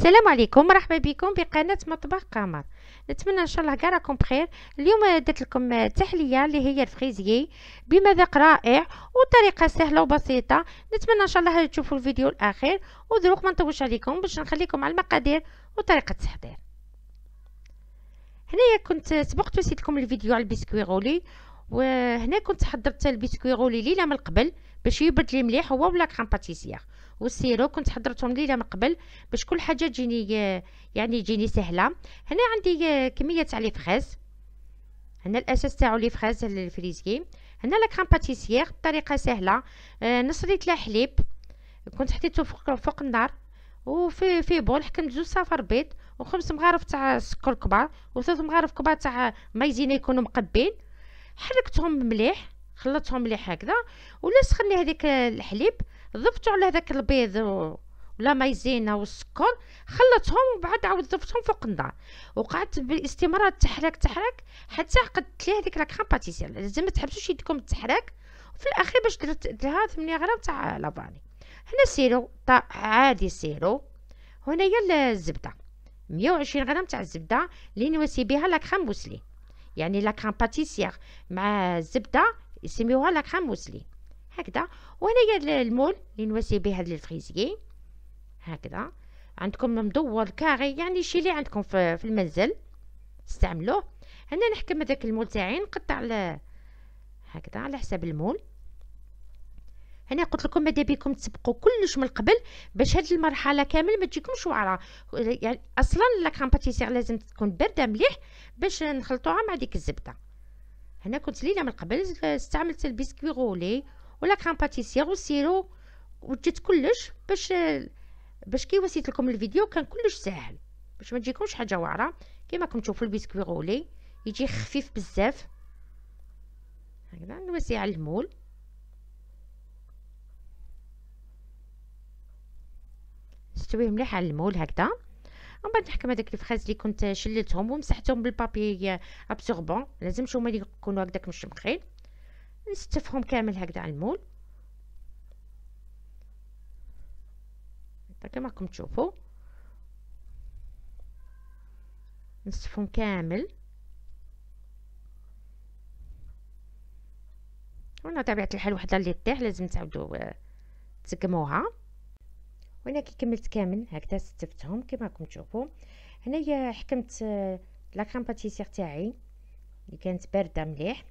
السلام عليكم مرحبا بكم بقناه مطبخ قمر نتمنى ان شاء الله كاع راكم بخير اليوم درت لكم تحليه اللي هي الفريزيي بمذاق رائع وطريقه سهله وبسيطه نتمنى ان شاء الله تشوفوا الفيديو الاخير ودروك ما نطولش عليكم باش نخليكم على المقادير وطريقه التحضير هنايا كنت سبقت وسيت لكم الفيديو على البسكوي غولي وهنا كنت حضرت البسكوي غولي ليله من قبل باش يبرد لي مليح هو ولا كريم باتيسيير والسيرو كنت حضرتهم ليله من قبل باش كل حاجه تجيني يعني تجيني سهله هنا عندي كميه تاع لي فريز هنا الاساس تاعو لي فريز الفريزكي هنا لا كريم باتيسيير بطريقه سهله آه، نص ليت حليب كنت حطيته فوق, فوق النار وفي في بول حكمت زوج صفار بيض وخمس مغارف تاع سكر كبار وثلاث مغارف كبار تاع مايزينا يكونوا مقبين حركتهم مليح خلطتهم مليح هكذا ولا سخني هذيك الحليب ضفتو على هذاك البيض ولا مايزينا والسكر خلطهم وبعد عاود ضفتهم فوق النار وقعدت باستمرار تحرك تحرك حتى قدت لي هذيك لاكريم باتيسير لازم ما تحبسوش يدكم تحرك وفي الاخير باش درت لها 8 غرام تاع لافاني هنا سيرو عادي سيرو هنايا الزبده 120 غرام تاع الزبده اللي نواسي بها لاكريم موسلي يعني لاكريم باتيسير مع الزبده يسميوها لاكريم موسلي هكذا وهنايا المول اللي نواسي به هاد الفريزيي هكذا عندكم مدور كاري يعني شي اللي عندكم في, في المنزل استعملوه هنا نحكم هذاك المول تاعي نقطع على هكذا على حساب المول هنا قلت لكم ماذا بكم تسبقوا كلش من قبل باش هاد المرحله كامل ما تجيكمش واعره يعني اصلا لا كامباتيسير لازم تكون بارده مليح باش نخلطوها مع ديك الزبده هنا كنت ليله من قبل استعملت البسكوي غولي ولا كريم باتيسير وسيرو وجدت كلش باش باش كي وسيت لكم الفيديو كان كلش ساهل باش ما تجيكمش حاجه واعره كيما راكم تشوفوا البسكوي غولي يجي خفيف بزاف هكذا نوزي على المول نستويه مليح على المول هكذا ومن بعد نحكم هذاك الفخاز اللي كنت شللتهم ومسحتهم بالبابي ابسوربون آه، لازم هما اللي يكونوا هكذاك مشمخين نستفهم كامل هكذا على المول كما راكم تشوفوا نستفهم كامل هنا طبيعة الحال وحده اللي طيح لازم تعاودو آه، تسقموها وانا كي كملت كامل هكذا ستفتهم كما راكم تشوفوا هنايا حكمت آه، لا كريم باتيسير تاعي اللي كانت بارده مليح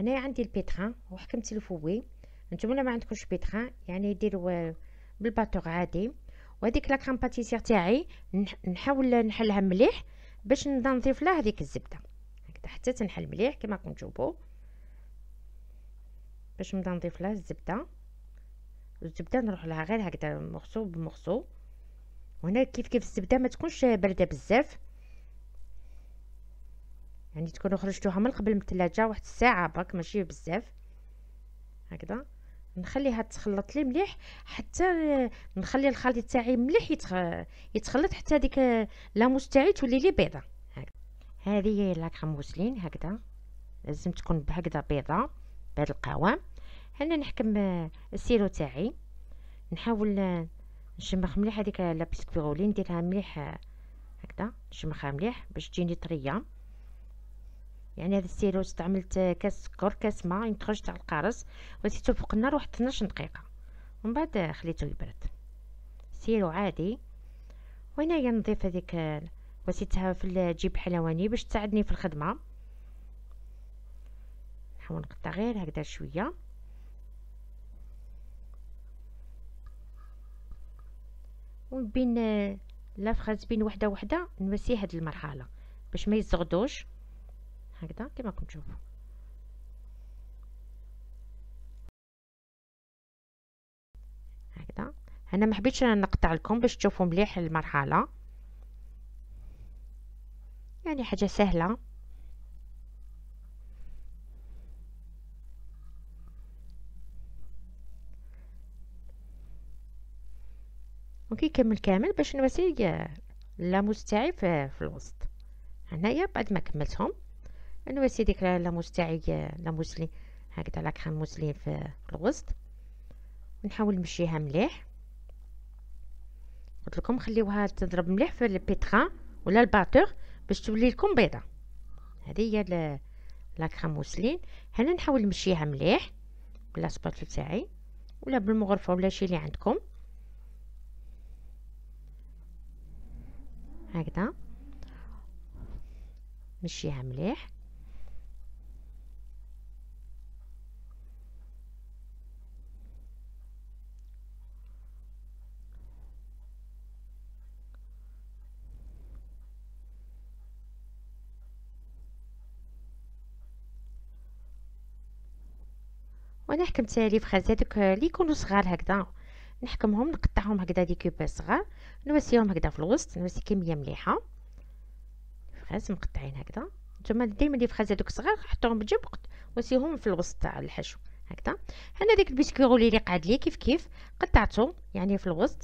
هنايا عندي البيتخان وحكمت الفوي نتوما ما عندكمش بيتخان يعني ديروا آه، بالباتور عادي وهذيك لا كريم باتيسير تاعي نحاول نحلها مليح باش نبدا نضيف لها هذيك الزبده هكذا حتى تنحل مليح كما راكم تشوفوا باش نبدا نضيف لها الزبده الزبده نروح لها غير هكذا مغصوب مغصوب وهنا كيف كيف الزبده ما تكونش بارده بزاف يعني تكونوا خرجتوها من قبل من الثلاجه واحد الساعه برك ماشي بزاف هكذا نخليها تخلط لي مليح حتى نخلي الخليط تاعي مليح يتخلط حتى هذيك لاموس تاعي تولي لي بيضه هذه هي لاكريم موسلين هكذا لازم تكون بهكذا بيضه بهذا القوام هنا نحكم السيرو تاعي نحاول نشمخ مليح هذيك بيسكويغولي نديرها مليح هكذا نشمخها مليح باش تجيني طريه يعني هذا السيرو استعملت كاس سكر كاس ماء ينتخرج يعني تاع القارص وزيتو فوق النار واحد 12 دقيقه ومن بعد خليته يبرد سيرو عادي وهنايا نضيف هذيك وسيتها في الجيب حلواني باش تساعدني في الخدمه نحاول نقطع غير هكذا شويه وبين لافخاز بين وحده وحده نمسي هاد المرحله باش ما يزغدوش هكذا كما راكم تشوفوا هكذا انا ما حبيتش نقطع لكم باش تشوفوا مليح المرحله يعني حاجه سهله ممكن يكمل كامل باش نواسي لا مستعف في الوسط هنايا بعد ما كملتهم انا سيدي كرا لاموس تاعي لاموسلي هكذا كريم موسلي في الوسط نحاول نمشيها مليح قلت لكم خليوها تضرب مليح في البيترا ولا الباتور باش تولي لكم بيضه هذه هي كريم موسلين هنا نحاول نمشيها مليح بلا سباتول تاعي ولا بالمغرفه ولا شي اللي عندكم هكذا نمشيها مليح وانا حكمت لي فخاز هذوك اللي يكونوا صغار هكذا نحكمهم نقطعهم هكذا دي كوب صغار نواسيهم هكذا في الوسط نواسي كميه مليحه فخاز مقطعين هكذا نتوما ديما لي فخاز هذوك صغار حطوهم بجنب واسيهم في الوسط تاع الحشو هكذا هنا ديك البيسكويغولي اللي قعد لي كيف كيف قطعته يعني في الوسط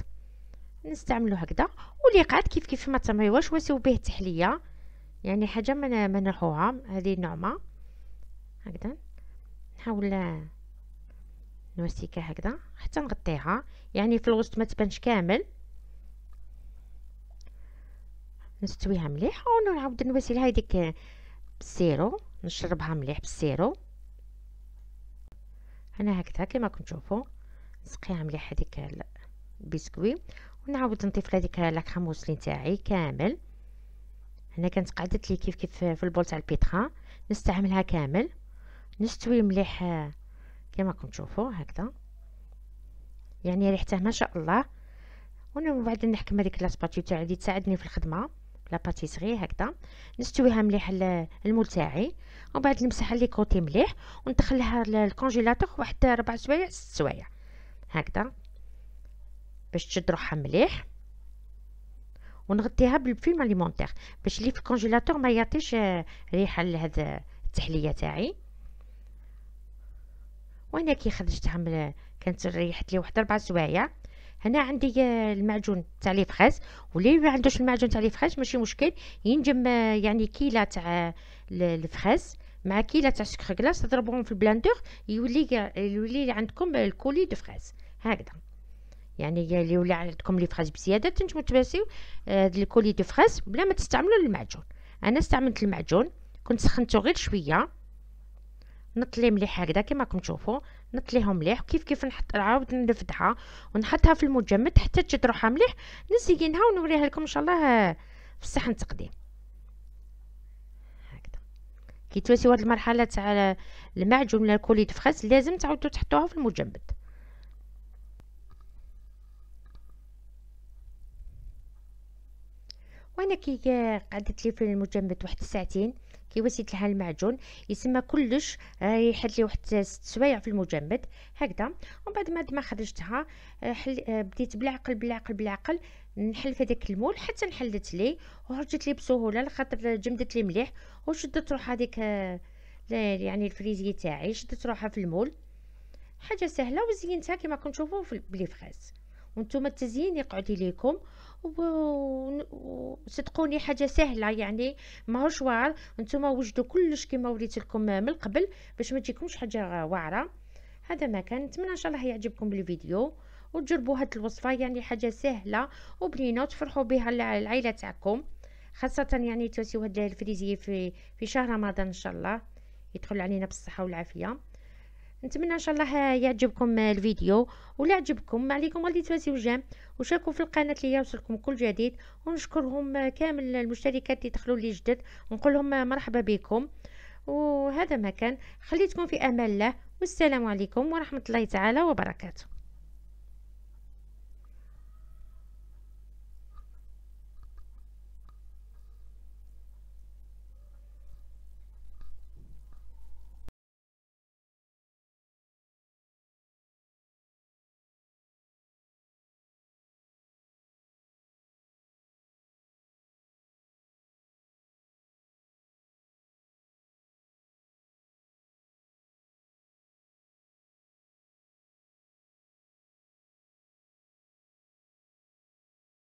نستعملو هكذا واللي قعد كيف كيف ما تميواش واسيو به التحليه يعني حاجه ما نروحوها هذه نعمه هكذا نحاول نوسيكها هكذا حتى نغطيها يعني في الوسط ما تبانش كامل نستويها مليح ونعاود نواسي لها هذيك بالسيرو نشربها مليح بالسيرو انا هكذا كما راكم تشوفوا نسقيها مليح هذيك البسكوي ونعاود نضيف لها ديك لاكريم تاعي كامل هنا كانت قعدت لي كيف كيف في البول تاع البيتخا نستعملها كامل نستوي مليح كما تشوفوا هكذا يعني ريحته ما شاء الله وانا من بعد نحكم هذيك لاسباتيو تاعي اللي تساعدني في الخدمه لا باتيسري هكذا نستويها مليح المول تاعي ومن بعد نمسحها لي كوتي مليح وندخلها للكونجيلاتور واحد ربع سوايع ست سوايع هكذا باش تشد روحها مليح ونغطيها بالفيلم اليمونتير باش لي في الكونجيلاتور ما يعطيش آه، ريحه لهذا التحليه تاعي وانا كي خرجتها من كانت ريحت لي واحد ربع سوايع هنا عندي آه، المعجون تاع لي فخاز واللي ما عندوش المعجون تاع لي فخاز ماشي مشكل ينجم آه، يعني كيله تاع آه، الفخاز مع كيله تاع سكر كلاص تضربوهم في البلاندور يولي يولي عندكم الكولي دو فخاز هكذا يعني اللي ولا عندكم لي فخاز بزياده تنجموا تباسيو هذا الكولي دو فخاز بلا ما تستعملوا المعجون انا استعملت المعجون كنت سخنته غير شويه نطلي مليح هكذا كما راكم تشوفوا نطليهم مليح وكيف كيف نحط نعاود نرفدها ونحطها في المجمد حتى تجد روحها مليح نزينها ونوريها لكم ان شاء الله في الصحن التقديم هكذا كي توصلوا واحد المرحله تاع المعجون ولا الكوليت فخاس لازم تعاودوا تحطوها في المجمد وانا كي قعدت لي في المجمد واحد ساعتين كي وسيت الحال المعجون يسمى كلش آه، يحد لي واحد ست سوايع في المجمد هكذا ومن بعد ما ما خرجتها آه، حل آه، بديت بالعقل بالعقل بالعقل نحل في داك المول حتى نحلت لي وخرجت لي بسهوله لخاطر جمدت لي مليح وشدت روح هذيك يعني الفريزي تاعي شدت روحها في المول حاجه سهله وزينتها كما كنتشوفوا في بلي فغاز وانتم التزيين يقعد ليكم وصدقوني حاجه سهله يعني ماهوش واعر انتم وجدوا كلش كما وريت لكم من قبل باش ما تجيكمش حاجه واعره هذا ما كان نتمنى ان شاء الله يعجبكم الفيديو وتجربوا هاد الوصفه يعني حاجه سهله وبنينه وتفرحوا بها العائله تاعكم خاصه يعني توسيو هاد الفريزي في في شهر رمضان ان شاء الله يدخل علينا بالصحه والعافيه نتمنى ان شاء الله يعجبكم الفيديو ولا عجبكم عليكم غادي تواسيو جيم وشاركوا في القناه اللي يوصلكم كل جديد ونشكرهم كامل المشتركات اللي دخلوا لي جدد ونقول لهم مرحبا بكم وهذا ما كان خليتكم في امان الله والسلام عليكم ورحمه الله تعالى وبركاته